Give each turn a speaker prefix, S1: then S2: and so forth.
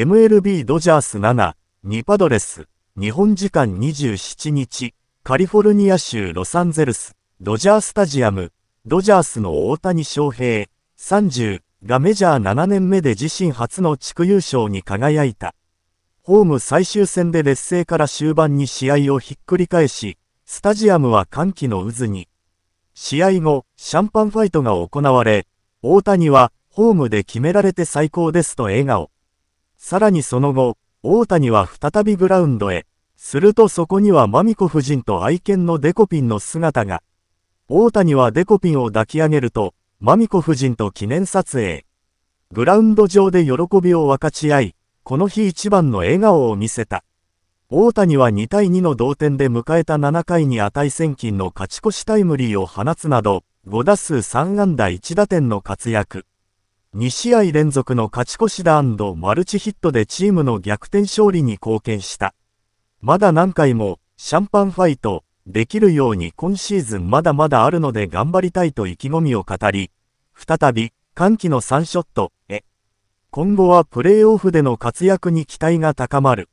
S1: MLB ドジャース7、2パドレス、日本時間27日、カリフォルニア州ロサンゼルス、ドジャースタジアム、ドジャースの大谷翔平、30がメジャー7年目で自身初の地区優勝に輝いた。ホーム最終戦で劣勢から終盤に試合をひっくり返し、スタジアムは歓喜の渦に。試合後、シャンパンファイトが行われ、大谷は、ホームで決められて最高ですと笑顔。さらにその後、大谷は再びグラウンドへ。するとそこにはマミコ夫人と愛犬のデコピンの姿が。大谷はデコピンを抱き上げると、マミコ夫人と記念撮影。グラウンド上で喜びを分かち合い、この日一番の笑顔を見せた。大谷は2対2の同点で迎えた7回に値千金の勝ち越しタイムリーを放つなど、5打数3安打1打点の活躍。2試合連続の勝ち越し打マルチヒットでチームの逆転勝利に貢献した。まだ何回もシャンパンファイトできるように今シーズンまだまだあるので頑張りたいと意気込みを語り、再び歓喜の3ショットへ。今後はプレーオフでの活躍に期待が高まる。